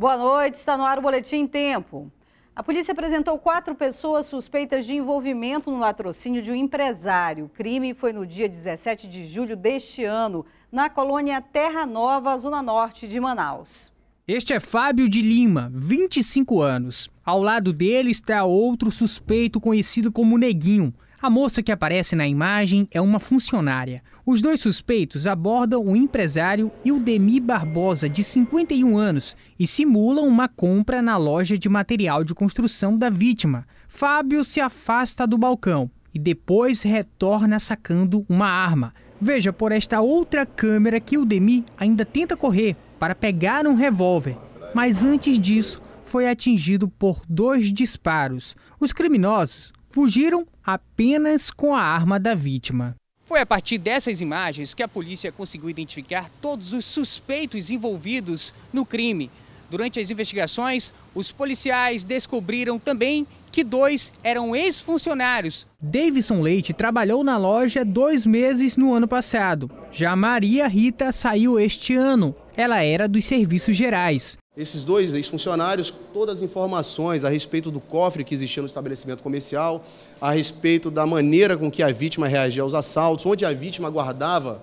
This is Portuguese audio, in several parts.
Boa noite, está no ar o Boletim Tempo. A polícia apresentou quatro pessoas suspeitas de envolvimento no latrocínio de um empresário. O crime foi no dia 17 de julho deste ano, na colônia Terra Nova, zona norte de Manaus. Este é Fábio de Lima, 25 anos. Ao lado dele está outro suspeito conhecido como Neguinho, a moça que aparece na imagem é uma funcionária. Os dois suspeitos abordam o empresário Ildemi Barbosa, de 51 anos, e simulam uma compra na loja de material de construção da vítima. Fábio se afasta do balcão e depois retorna sacando uma arma. Veja por esta outra câmera que o Demi ainda tenta correr para pegar um revólver, mas antes disso foi atingido por dois disparos. Os criminosos fugiram apenas com a arma da vítima. Foi a partir dessas imagens que a polícia conseguiu identificar todos os suspeitos envolvidos no crime. Durante as investigações, os policiais descobriram também que dois eram ex-funcionários. Davidson Leite trabalhou na loja dois meses no ano passado. Já Maria Rita saiu este ano. Ela era dos serviços gerais esses dois ex-funcionários todas as informações a respeito do cofre que existia no estabelecimento comercial, a respeito da maneira com que a vítima reagia aos assaltos, onde a vítima guardava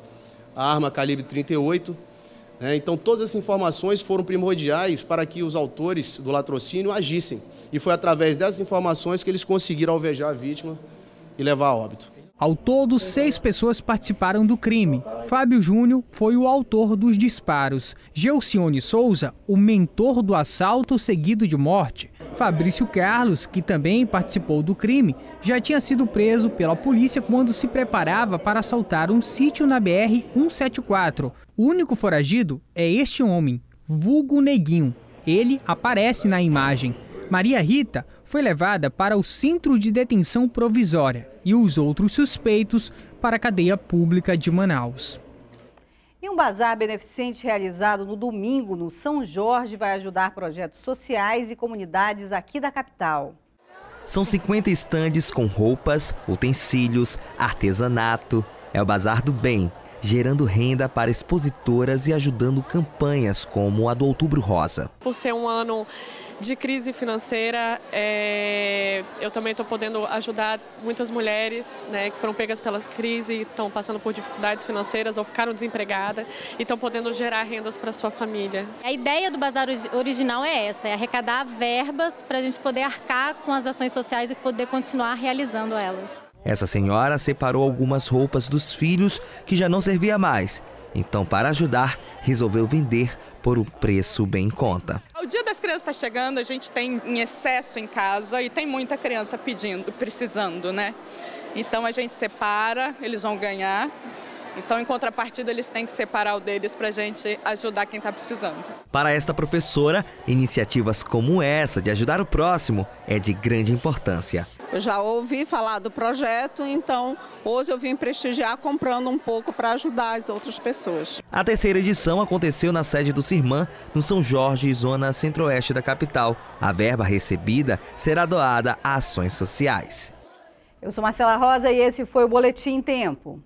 a arma calibre 38. Né? Então, todas essas informações foram primordiais para que os autores do latrocínio agissem. E foi através dessas informações que eles conseguiram alvejar a vítima e levar a óbito. Ao todo, seis pessoas participaram do crime. Fábio Júnior foi o autor dos disparos. Gelcione Souza, o mentor do assalto seguido de morte. Fabrício Carlos, que também participou do crime, já tinha sido preso pela polícia quando se preparava para assaltar um sítio na BR-174. O único foragido é este homem, vulgo Neguinho. Ele aparece na imagem. Maria Rita foi levada para o centro de detenção provisória e os outros suspeitos para a cadeia pública de Manaus. E um bazar beneficente realizado no domingo no São Jorge vai ajudar projetos sociais e comunidades aqui da capital. São 50 estandes com roupas, utensílios, artesanato. É o Bazar do Bem, gerando renda para expositoras e ajudando campanhas como a do Outubro Rosa. Por ser um ano de crise financeira, é, eu também estou podendo ajudar muitas mulheres né, que foram pegas pela crise, estão passando por dificuldades financeiras ou ficaram desempregadas e estão podendo gerar rendas para sua família. A ideia do bazar original é essa, é arrecadar verbas para a gente poder arcar com as ações sociais e poder continuar realizando elas. Essa senhora separou algumas roupas dos filhos que já não servia mais. Então, para ajudar, resolveu vender por um preço bem em conta. O dia das crianças está chegando, a gente tem em excesso em casa e tem muita criança pedindo, precisando, né? Então a gente separa, eles vão ganhar então, em contrapartida, eles têm que separar o deles para a gente ajudar quem está precisando. Para esta professora, iniciativas como essa de ajudar o próximo é de grande importância. Eu já ouvi falar do projeto, então hoje eu vim prestigiar comprando um pouco para ajudar as outras pessoas. A terceira edição aconteceu na sede do Cirman no São Jorge, zona centro-oeste da capital. A verba recebida será doada a ações sociais. Eu sou Marcela Rosa e esse foi o Boletim Tempo.